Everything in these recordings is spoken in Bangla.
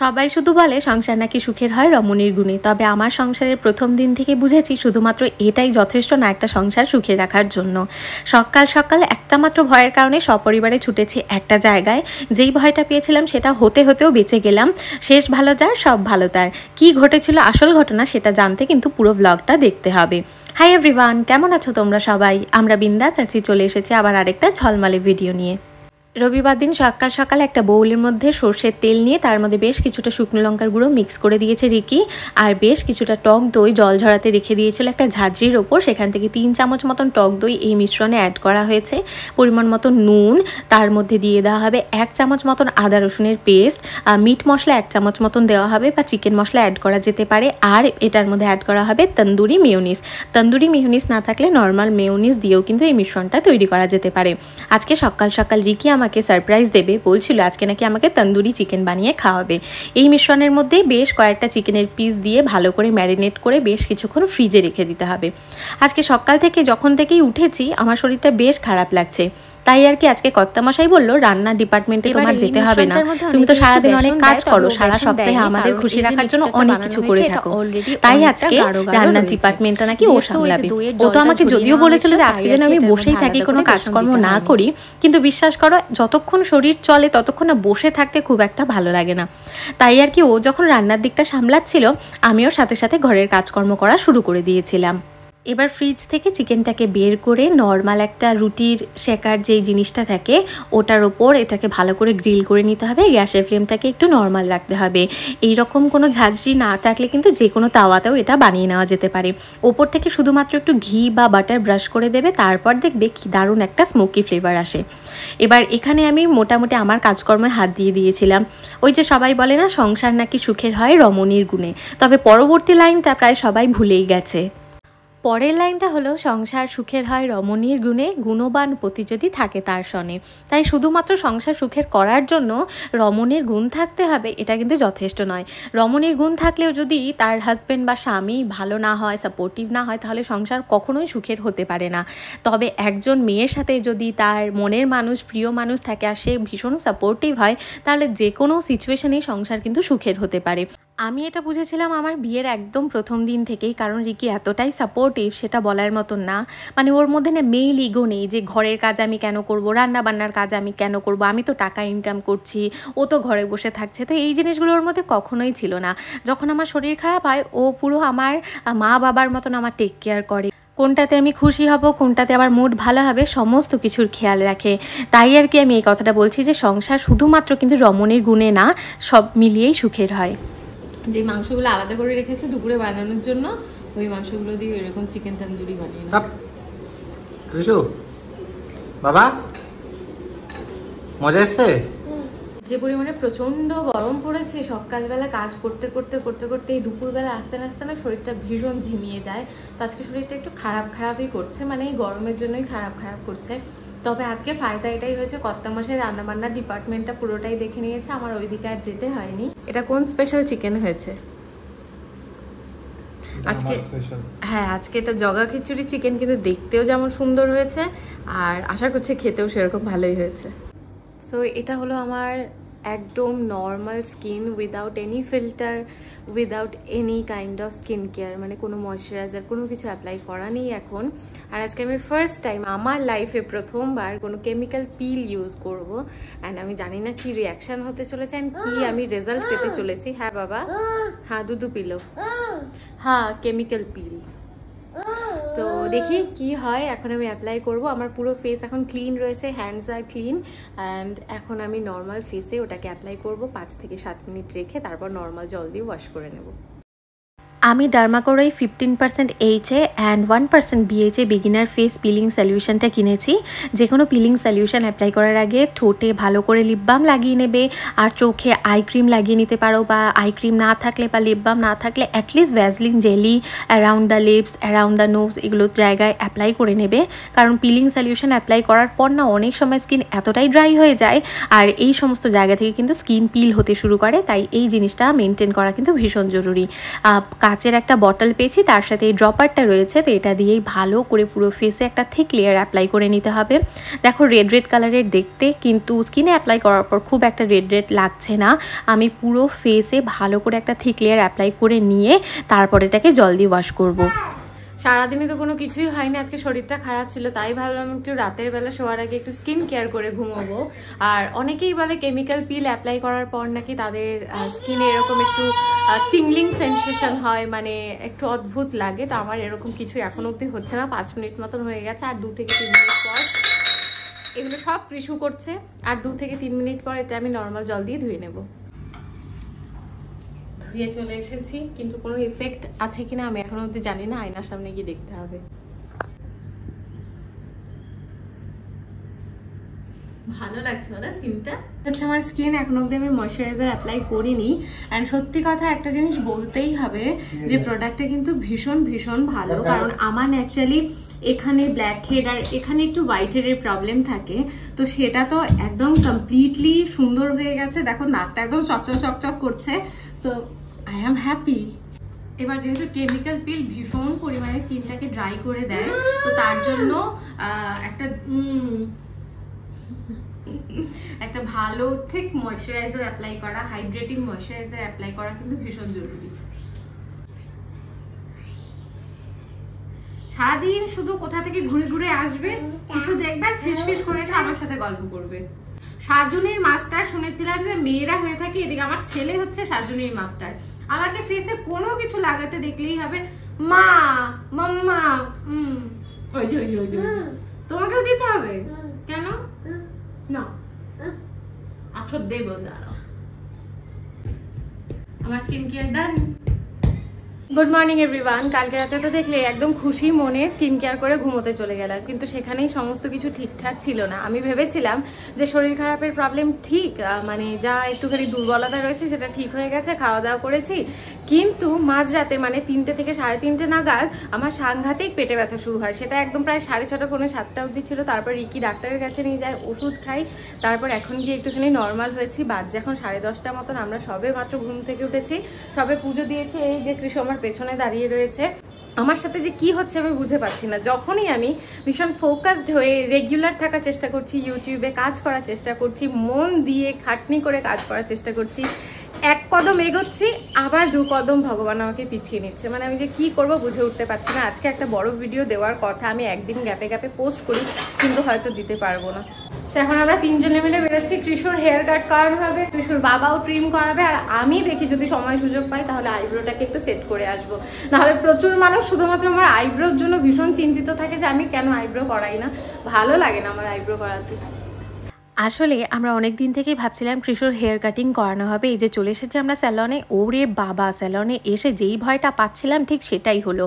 সবাই শুধু বলে সংসার নাকি সুখের হয় রমণীর গুণে তবে আমার সংসারের প্রথম দিন থেকে বুঝেছি শুধুমাত্র এটাই যথেষ্ট না একটা সংসার সুখে রাখার জন্য সকাল সকাল একটা মাত্র ভয়ের কারণে সপরিবারে ছুটেছি একটা জায়গায় যেই ভয়টা পেয়েছিলাম সেটা হতে হতেও বেঁচে গেলাম শেষ ভালো যার সব ভালো তার কী ঘটেছিল আসল ঘটনা সেটা জানতে কিন্তু পুরো ব্লগটা দেখতে হবে হাই এভরিওয়ান কেমন আছো তোমরা সবাই আমরা বিন্দাস আছি চলে এসেছি আবার আরেকটা ঝলমালে ভিডিও নিয়ে রবিবার দিন সকাল সকাল একটা বউলের মধ্যে সর্ষের তেল নিয়ে তার মধ্যে বেশ কিছুটা শুকনো লঙ্কার গুঁড়ো মিক্স করে দিয়েছে রিকি আর বেশ কিছুটা টক দই জল ঝরাতে রেখে দিয়েছিল একটা ঝাঁঝরির ওপর সেখান থেকে তিন চামচ মতন টক দই এই মিশ্রণে অ্যাড করা হয়েছে পরিমাণ মতো নুন তার মধ্যে দিয়ে দেওয়া হবে এক চামচ মতন আদা রসুনের পেস্ট মিট মশলা এক চামচ মতন দেওয়া হবে বা চিকেন মশলা অ্যাড করা যেতে পারে আর এটার মধ্যে অ্যাড করা হবে তন্দুরি মেয়নিস তন্দুরি মেয়নিস না থাকলে নর্মাল মেয়নিস দিয়েও কিন্তু এই মিশ্রণটা তৈরি করা যেতে পারে আজকে সকাল সকাল রিকি আমার আমাকে সারপ্রাইজ দেবে বলছিল আজকে নাকি আমাকে তন্দুরি চিকেন বানিয়ে খাওয়াবে এই মিশ্রণের মধ্যে বেশ কয়েকটা চিকেনের পিস দিয়ে ভালো করে ম্যারিনেট করে বেশ কিছুক্ষণ ফ্রিজে রেখে দিতে হবে আজকে সকাল থেকে যখন থেকেই উঠেছি আমার শরীরটা বেশ খারাপ লাগছে তাই আর কি আজকে কর্তামশাই বললো রান্না ডিপার্টমেন্টে তোমার যেতে হবে না তুমি তো সারাদিন অনেক কাজ করো সারা সপ্তাহে আমাদের খুশি রাখার জন্য অনেক কিছু করে থাকো তাই আজকে রান্না ডিপার্টমেন্টটা নাকি ও সামলাবে ও তো আমাকে যদিও বলেছিল যে আজকে যেন আমি বসেই থাকি কোনো কাজকর্ম না করি কিন্তু বিশ্বাস করো যতক্ষণ শরীর চলে ততক্ষণ না বসে থাকতে খুব একটা ভালো লাগে না তাই আর কি ও যখন রান্নার দিকটা সামলাচ্ছিল আমিও সাথে সাথে ঘরের কাজকর্ম করা শুরু করে দিয়েছিলাম এবার ফ্রিজ থেকে চিকেনটাকে বের করে নর্মাল একটা রুটির শেকার যেই জিনিসটা থাকে ওটার ওপর এটাকে ভালো করে গ্রিল করে নিতে হবে গ্যাসের ফ্লেমটাকে একটু নর্মাল রাখতে হবে এই রকম কোনো ঝাঁঝরি না থাকলে কিন্তু যে কোনো তাওয়াতেও এটা বানিয়ে নেওয়া যেতে পারে ওপর থেকে শুধুমাত্র একটু ঘি বা বাটার ব্রাশ করে দেবে তারপর দেখবে কি দারুণ একটা স্মোকি ফ্লেভার আসে এবার এখানে আমি মোটামুটি আমার কাজকর্মে হাত দিয়ে দিয়েছিলাম ওই যে সবাই বলে না সংসার নাকি সুখের হয় রমণীর গুণে তবে পরবর্তী লাইনটা প্রায় সবাই ভুলেই গেছে পরের লাইনটা হলো সংসার সুখের হয় রমণীর গুণে গুণবান পতি যদি থাকে তার সনে তাই শুধুমাত্র সংসার সুখের করার জন্য রমণের গুণ থাকতে হবে এটা কিন্তু যথেষ্ট নয় রমণীর গুণ থাকলেও যদি তার হাজব্যান্ড বা স্বামী ভালো না হয় সাপোর্টিভ না হয় তাহলে সংসার কখনোই সুখের হতে পারে না তবে একজন মেয়ের সাথে যদি তার মনের মানুষ প্রিয় মানুষ থাকে আর সে ভীষণ সাপোর্টিভ হয় তাহলে যে কোনো সিচুয়েশানেই সংসার কিন্তু সুখের হতে পারে আমি এটা বুঝেছিলাম আমার বিয়ের একদম প্রথম দিন থেকেই কারণ রিকি এতটাই সাপোর্টিভ সেটা বলার মতন না মানে ওর মধ্যে না মেইল ইগো নেই যে ঘরের কাজ আমি কেন করবো রান্নাবান্নার কাজ আমি কেন করব আমি তো টাকা ইনকাম করছি ও তো ঘরে বসে থাকছে তো এই জিনিসগুলো ওর মধ্যে কখনোই ছিল না যখন আমার শরীর খারাপ হয় ও পুরো আমার মা বাবার মতন আমার টেক কেয়ার করে কোনটাতে আমি খুশি হব কোনটাতে আমার মুড ভালো হবে সমস্ত কিছুর খেয়াল রাখে তাই আর কি আমি এই কথাটা বলছি যে সংসার শুধুমাত্র কিন্তু রমণের গুণে না সব মিলিয়েই সুখের হয় যে মাংসগুলো আলাদা করে রেখেছে দুপুরে বানানোর জন্য ওই মাংসগুলো দিয়ে এরকম চিকেন তন্দুরি বানিয়ে বাবা মজা এসছে যে পরিমাণে প্রচন্ড গরম পড়েছে সকালবেলা কাজ করতে করতে করতে করতে এই দুপুরবেলা আসতে আসতে না শরীরটা ভীষণ ঝিমিয়ে যায় তো আজকে শরীরটা একটু খারাপ খারাপই করছে মানে এই গরমের জন্যই খারাপ খারাপ করছে তবে আজকে ফায়দা এটাই হয়েছে মাসের রান্নাবান্নার ডিপার্টমেন্টটা পুরোটাই দেখে নিয়েছে আমার ওইদিকে আর যেতে হয়নি এটা কোন স্পেশাল চিকেন হয়েছে আজকে হ্যাঁ আজকে এটা জগা খিচুড়ি চিকেন কিন্তু দেখতেও যেমন সুন্দর হয়েছে আর আশা করছি খেতেও সেরকম ভালোই হয়েছে সো এটা হলো আমার একদম normal skin without any filter without any kind of skin care মানে কোনো ময়শ্চারাইজার কোনো কিছু অ্যাপ্লাই করা নেই এখন আর আজকে আমি ফার্স্ট টাইম আমার লাইফে প্রথমবার কোনো কেমিক্যাল পিল ইউজ করব অ্যান্ড আমি জানি না কি রিয়াকশান হতে চলেছে অ্যান্ড কী আমি রেজাল্ট পেতে চলেছি হ্যাঁ বাবা হ্যাঁ দুদু পিলো হ্যাঁ কেমিক্যাল পিল তো দেখি কি হয় এখন আমি অ্যাপ্লাই করব আমার পুরো ফেস এখন ক্লিন রয়েছে হ্যান্ডস আর ক্লিন অ্যান্ড এখন আমি নর্মাল ফেসে ওটাকে অ্যাপ্লাই করব পাঁচ থেকে সাত মিনিট রেখে তারপর নর্মাল জল দিয়ে ওয়াশ করে নেবো আমি ডার্মাকোরাই fifteen percent HA and one percent BHA beginner face peeling সলিউশনটা কিনেছি যে কোনো পিলিং সলিউশন অ্যাপ্লাই করার আগে ঠোঁটে ভালো করে লিপ বাম লাগিয়ে নেবে আর চোখে আই ক্রিম লাগিয়ে নিতে পারো বা আই ক্রিম না থাকলে বা লিপ বাম না থাকলে at least Vaseline jelly around the lips around the nose এগুলোর জায়গায় অ্যাপ্লাই করে নেবে কারণ পিলিং সলিউশন অ্যাপ্লাই করার পর না অনেক সময় স্কিন এতটাই ড্রাই হয়ে যায় আর এই সমস্ত জায়গা থেকে কিন্তু স্কিন পিল হতে শুরু করে তাই এই জিনিসটা মেনটেন করা কিন্তু ভীষণ জরুরি কাজ কাঁচের একটা বটল পেয়েছি তার সাথে এই ড্রপারটা রয়েছে তো এটা দিয়েই ভালো করে পুরো ফেসে একটা থিক লেয়ার অ্যাপ্লাই করে নিতে হবে দেখো রেড রেড কালারের দেখতে কিন্তু স্কিনে অ্যাপ্লাই করার পর খুব একটা রেড রেড লাগছে না আমি পুরো ফেসে ভালো করে একটা থিক লেয়ার অ্যাপ্লাই করে নিয়ে তারপর এটাকে জল দিয়ে ওয়াশ করবো সারাদিনে তো কোনো কিছুই হয়নি আজকে শরীরটা খারাপ ছিল তাই ভাবলাম একটু রাতের বেলা শোয়ার আগে একটু স্কিন কেয়ার করে ঘুমোবো আর অনেকেই বলে কেমিক্যাল পিল অ্যাপ্লাই করার পর নাকি তাদের স্কিনে এরকম একটু টিংলিং সেন্সেশন হয় মানে একটু অদ্ভুত লাগে তো আমার এরকম কিছু এখন অবধি হচ্ছে না পাঁচ মিনিট মতন হয়ে গেছে আর দু থেকে তিন মিনিট পর এগুলো সব কৃষু করছে আর দু থেকে তিন মিনিট পর এটা আমি নর্মাল জল দিয়ে ধুয়ে নেবো ধুয়ে চলে এসেছি কিন্তু কোনো ইফেক্ট আছে কিনা আমি এখনো অব্দি জানি না আয়নার সামনে গিয়ে দেখতে হবে যে প্রোডাক্টটা কিন্তু ভীষণ ভীষণ ভালো হ্যাঁ। কারণ আমার এখানে ব্ল্যাক হেড আর এখানে একটু হোয়াইট হেডের প্রবলেম থাকে তো সেটা তো একদম কমপ্লিটলি সুন্দর হয়ে গেছে দেখো নাকটা একদম চকচক চকচক করছে তো আই অ্যাম হ্যাপি এবার যেহেতু কেমিক্যাল পিল ভীষণ পরিমাণে স্কিনটাকে ড্রাই করে দেয় তো তার জন্য একটা একটা ভালো থিক ময়শ্চারাইজার অ্যাপ্লাই করা হাইড্রেটিং ময়শ্চারাইজার অ্যাপ্লাই করা কিন্তু ভীষণ জরুরি সারাদিন শুধু কোথা থেকে ঘুরে ঘুরে আসবে কিছু দেখবে ফিস ফিস করে আমার সাথে গল্প করবে সাজুনির মাস্টার শুনেছিলাম যে মেয়েরা হয়ে থাকে এদিকে আমার ছেলে হচ্ছে সাজুনির মাস্টার আমাকে ফেসে কোনো কিছু লাগাতে দেখলেই হবে মা মাম্মা তোমাকেও দিতে হবে কেন না দেব আচ্ছা, দেবো দাঁড়াও আমার skin care done good morning everyone কালকে রাতে তো দেখলে একদম খুশি মনে স্কিন কেয়ার করে ঘুমোতে চলে গেলাম কিন্তু সেখানেই সমস্ত কিছু ঠিকঠাক ছিল না আমি ভেবেছিলাম যে শরীর খারাপের প্রবলেম ঠিক মানে যা একটুখানি দুর্বলতা রয়েছে সেটা ঠিক হয়ে গেছে খাওয়া দাওয়া করেছি কিন্তু মাঝরাতে মানে তিনটে থেকে সাড়ে তিনটে নাগাদ আমার সাংঘাতিক পেটে ব্যথা শুরু হয় সেটা একদম প্রায় সাড়ে ছটা ফোনে সাতটা অবধি ছিল তারপর রিকি ডাক্তারের কাছে নিয়ে যায় ওষুধ খাই তারপর এখন গিয়ে একটুখানি নর্মাল হয়েছি বাদ এখন সাড়ে দশটা মতন আমরা সবে মাত্র ঘুম থেকে উঠেছি সবে পুজো দিয়েছি এই যে কৃষ্ণ আমার পেছনে দাঁড়িয়ে রয়েছে আমার সাথে যে কি হচ্ছে আমি বুঝে পাচ্ছি না যখনই আমি ভীষণ ফোকাসড হয়ে রেগুলার থাকার চেষ্টা করছি ইউটিউবে কাজ করার চেষ্টা করছি মন দিয়ে খাটনি করে কাজ করার চেষ্টা করছি এক কদম এগোচ্ছি আবার দু কদম ভগবান আমাকে পিছিয়ে নিচ্ছে মানে আমি যে কি করব বুঝে উঠতে পারছি না আজকে একটা বড় ভিডিও দেওয়ার কথা আমি একদিন গ্যাপে গ্যাপে পোস্ট করি কিন্তু হয়তো দিতে পারবো না তো এখন আমরা তিনজনে মিলে বেরোচ্ছি কৃষুর হেয়ার কাট করানো হবে কৃষুর বাবাও ট্রিম করাবে আর আমি দেখি যদি সময় সুযোগ পাই তাহলে আইব্রোটাকে একটু সেট করে আসবো নাহলে প্রচুর মানুষ শুধুমাত্র আমার আইব্রোর জন্য ভীষণ চিন্তিত থাকে যে আমি কেন আইব্রো করাই না ভালো লাগে না আমার আইব্রো করাতে আসলে আমরা অনেক দিন থেকেই ভাবছিলাম কৃষোর হেয়ার কাটিং করানো হবে এই যে চলে এসেছে আমরা স্যালনে ওরে বাবা স্যালনে এসে যেই ভয়টা পাচ্ছিলাম ঠিক সেটাই হলো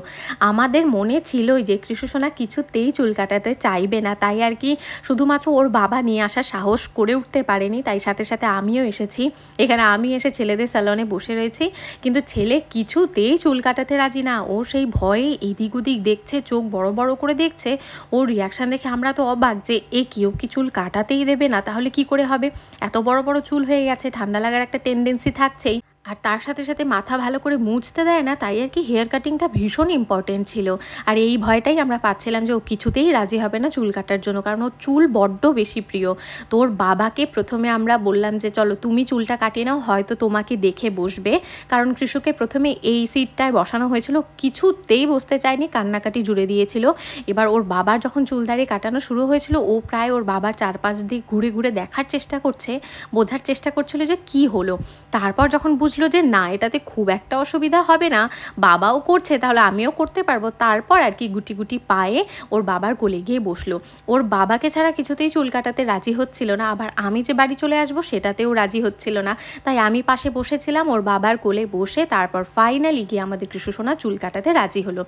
আমাদের মনে ছিলই যে কৃষোসোনা কিছুতেই চুল কাটাতে চাইবে না তাই আর কি শুধুমাত্র ওর বাবা নিয়ে আসা সাহস করে উঠতে পারেনি তাই সাথে সাথে আমিও এসেছি এখানে আমি এসে ছেলেদের স্যালনে বসে রয়েছি কিন্তু ছেলে কিছুতেই চুল কাটাতে রাজি না ও সেই ভয়ে এদিক ওদিক দেখছে চোখ বড় বড় করে দেখছে ওর রিয়াকশান দেখে আমরা তো অবাক যে এ কেউ কি চুল কাটাতেই দেবে না তাহলে কি করে হবে এত বড় বড় চুল হয়ে গেছে ঠান্ডা লাগার একটা টেন্ডেন্সি থাকছেই আর তার সাথে সাথে মাথা ভালো করে মুছতে দেয় না তাই আর কি হেয়ার কাটিংটা ভীষণ ইম্পর্টেন্ট ছিল আর এই ভয়টাই আমরা পাচ্ছিলাম যে ও কিছুতেই রাজি হবে না চুল কাটার জন্য কারণ ওর চুল বড্ড বেশি প্রিয় তোর বাবাকে প্রথমে আমরা বললাম যে চলো তুমি চুলটা কাটিয়ে নাও হয়তো তোমাকে দেখে বসবে কারণ কৃষকের প্রথমে এই সিটটায় বসানো হয়েছিল কিছুতেই বসতে চায়নি কান্নাকাটি জুড়ে দিয়েছিল এবার ওর বাবার যখন চুল দাঁড়িয়ে কাটানো শুরু হয়েছিল ও প্রায় ওর বাবার চারপাশ দিক ঘুরে ঘুরে দেখার চেষ্টা করছে বোঝার চেষ্টা করছিল যে কি হলো তারপর যখন বুঝলো বলেছিল যে না এটাতে খুব একটা অসুবিধা হবে না বাবাও করছে তাহলে আমিও করতে পারবো তারপর আর কি গুটি গুটি পায়ে ওর বাবার কোলে গিয়ে বসলো ওর বাবাকে ছাড়া কিছুতেই চুল কাটাতে রাজি হচ্ছিল না আবার আমি যে বাড়ি চলে আসবো সেটাতেও রাজি হচ্ছিল না তাই আমি পাশে বসেছিলাম ওর বাবার কোলে বসে তারপর ফাইনালি গিয়ে আমাদের কৃষ্ণসোনা চুল কাটাতে রাজি হলো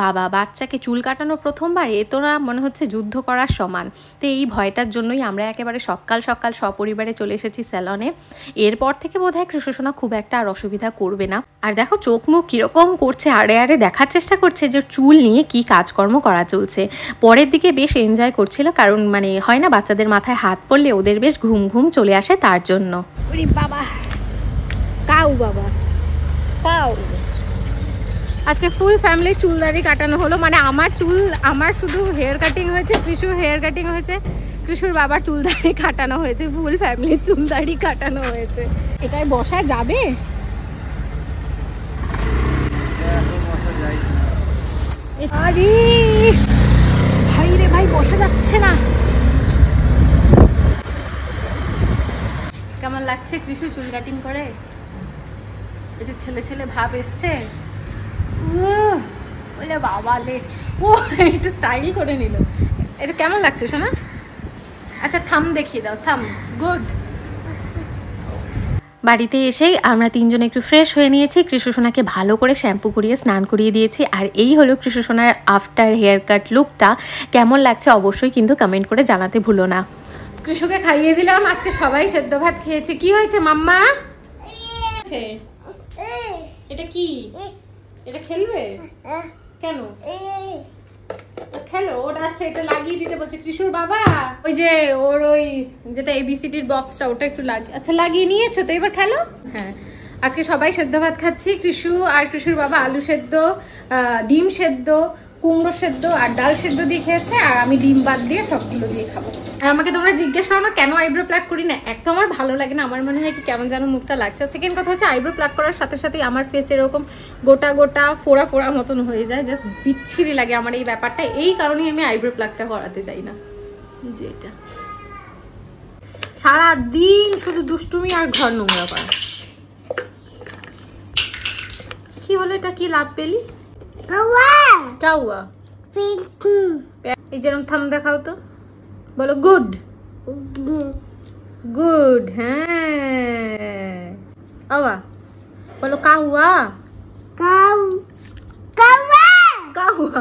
বাবা বাচ্চাকে চুল কাটানো প্রথমবার এ তো না মনে হচ্ছে যুদ্ধ করার সমান তো এই ভয়টার জন্যই আমরা একেবারে সকাল সকাল সপরিবারে চলে এসেছি স্যালনে এরপর থেকে বোধহয় কৃষ্ণসোনা খুব একটা একটা আর অসুবিধা করবে না আর দেখো চোখ মুখ কীরকম করছে আড়ে আড়ে দেখার চেষ্টা করছে যে চুল নিয়ে কি কাজকর্ম করা চলছে পরের দিকে বেশ এনজয় করছিল কারণ মানে হয় না বাচ্চাদের মাথায় হাত পড়লে ওদের বেশ ঘুম ঘুম চলে আসে তার জন্য বাবা কাউ বাবা কাউ আজকে ফুল ফ্যামিলি চুলদারি কাটানো হলো মানে আমার চুল আমার শুধু হেয়ার কাটিং হয়েছে পিসু হেয়ার কাটিং হয়েছে কৃষুর বাবার চুলদাড়ি কাটানো হয়েছে ফুল ফ্যামিলির চুলদাড়ি কাটানো হয়েছে এটাই বসা যাবে আরে ভাই রে ভাই বসা যাচ্ছে না কেমন লাগছে কৃষু চুল কাটিং করে একটু ছেলে ছেলে ভাব এসছে বলে বাবা লে ও একটু স্টাইল করে নিল এটা কেমন লাগছে শোনা আচ্ছা থাম দেখিয়ে দাও থাম গুড বাড়িতে এসেই আমরা তিনজন একটু ফ্রেশ হয়ে নিয়েছি কৃষ্ণসোনাকে ভালো করে শ্যাম্পু করিয়ে স্নান করিয়ে দিয়েছি আর এই হলো কৃষ্ণসোনার আফটার হেয়ার কাট লুকটা কেমন লাগছে অবশ্যই কিন্তু কমেন্ট করে জানাতে ভুলো না কৃষকে খাইয়ে দিলাম আজকে সবাই সেদ্ধ ভাত খেয়েছে কি হয়েছে মাম্মা এটা কি এটা খেলবে হ্যাঁ। কেন হ্যালো ওটা আচ্ছা এটা লাগিয়ে দিতে বলছে কৃষুর বাবা ওই যে ওর ওই যেটা এবিসিডির বক্সটা ওটা একটু লাগে আচ্ছা লাগিয়ে নিয়েছো তো এবার খেলো হ্যাঁ আজকে সবাই সেদ্ধ ভাত খাচ্ছি কৃষু আর কৃষুর বাবা আলু সেদ্ধ ডিম সেদ্ধ কুমড়ো সেদ্ধ আর ডাল সেদ্ধ দিয়ে খেয়েছে আর আমি ডিম বাদ দিয়ে সবগুলো দিয়ে খাবো আর আমাকে তোমরা জিজ্ঞেস করো না কেন আইব্রো প্লাক করি না এক তো আমার ভালো লাগে না আমার মনে হয় কি কেমন যেন মুখটা লাগছে সেকেন্ড কথা হচ্ছে আইব্রো প্লাক করার সাথে সাথে আমার ফেস এরকম গোটা গোটা ফোড়া ফোড়া মতন হয়ে যায় জাস্ট বিচ্ছিরি লাগে আমার এই ব্যাপারটা এই কারণেই আমি আইব্রো প্লাকটা করাতে চাই না যে এটা সারা দিন শুধু দুষ্টুমি আর ঘর নোংরা করা কি হলো এটা কি লাভ পেলি क्या हुआ एक जरा थम दिखाओ तो बोलो गुड गुड है बोलो का हुआ का का हुआ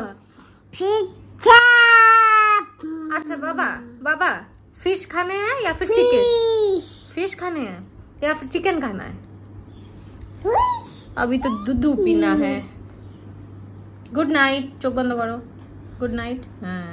अच्छा बाबा बाबा फिश खाने हैं या फिर चिकन फिश खाने हैं या फिर चिकन खाना है अभी तो दूध पीना है গুড নাইট চোখ বন্ধ করো গুড নাইট হ্যাঁ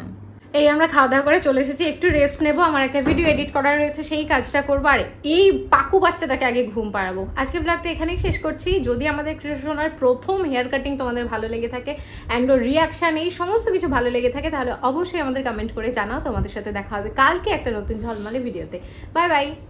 এই আমরা খাওয়া দাওয়া করে চলে এসেছি একটু রেস্ট নেব আমার একটা ভিডিও এডিট করা রয়েছে সেই কাজটা করবো আর এই পাকু বাচ্চাটাকে আগে ঘুম পাড়াবো আজকে ব্লগটা এখানেই শেষ করছি যদি আমাদের কৃষ্ণার প্রথম হেয়ার কাটিং তোমাদের ভালো লেগে থাকে অ্যান্ড রিয়াকশান এই সমস্ত কিছু ভালো লেগে থাকে তাহলে অবশ্যই আমাদের কমেন্ট করে জানাও তোমাদের সাথে দেখা হবে কালকে একটা নতুন ঝলমালে ভিডিওতে বাই বাই